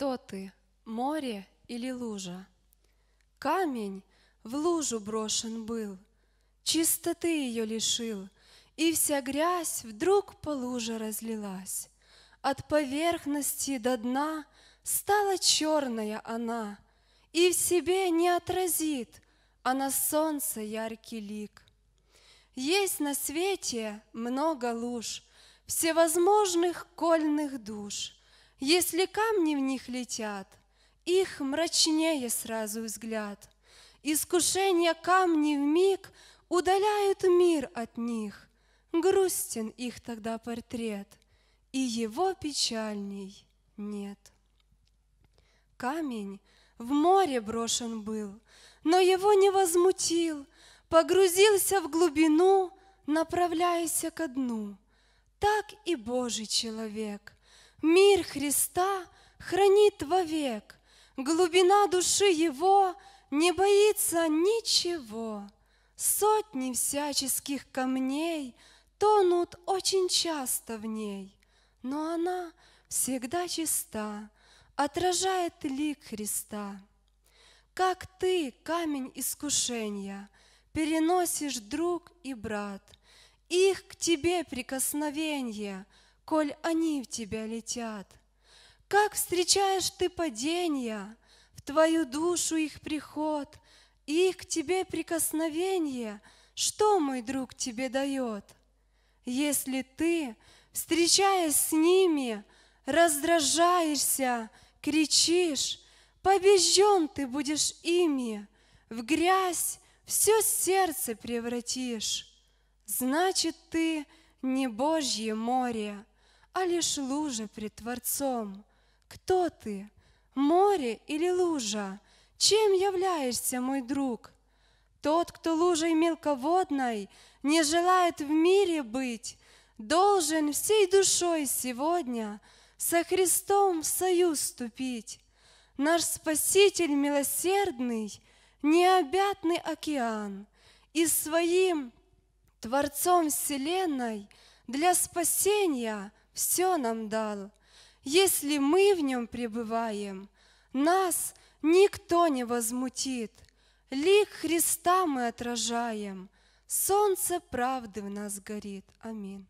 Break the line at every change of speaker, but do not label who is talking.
Кто ты, море или лужа? Камень в лужу брошен был, Чистоты ее лишил, И вся грязь вдруг по луже разлилась. От поверхности до дна Стала черная она, И в себе не отразит Она солнце яркий лик. Есть на свете много луж, Всевозможных кольных душ — если камни в них летят, их мрачнее сразу взгляд. Искушения камни в миг удаляют мир от них. Грустен их тогда портрет, и его печальней нет. Камень в море брошен был, но его не возмутил, погрузился в глубину, направляясь ко дну. Так и Божий человек — Мир Христа хранит вовек, глубина души Его не боится ничего. Сотни всяческих камней тонут очень часто в ней, но она всегда чиста, отражает лик Христа. Как ты, камень искушения, переносишь друг и брат, их к тебе прикосновение — коль они в тебя летят. Как встречаешь ты падения, в твою душу их приход, их к тебе прикосновение, что мой друг тебе дает? Если ты, встречаясь с ними, раздражаешься, кричишь, побежден ты будешь ими, в грязь все сердце превратишь. Значит, ты не Божье море, а лишь лужа пред Творцом. Кто ты, море или лужа? Чем являешься, мой друг? Тот, кто лужей мелководной не желает в мире быть, должен всей душой сегодня со Христом в союз вступить. Наш Спаситель милосердный, необъятный океан, и своим Творцом Вселенной для спасения все нам дал. Если мы в нем пребываем, нас никто не возмутит. Лик Христа мы отражаем, солнце правды в нас горит. Аминь.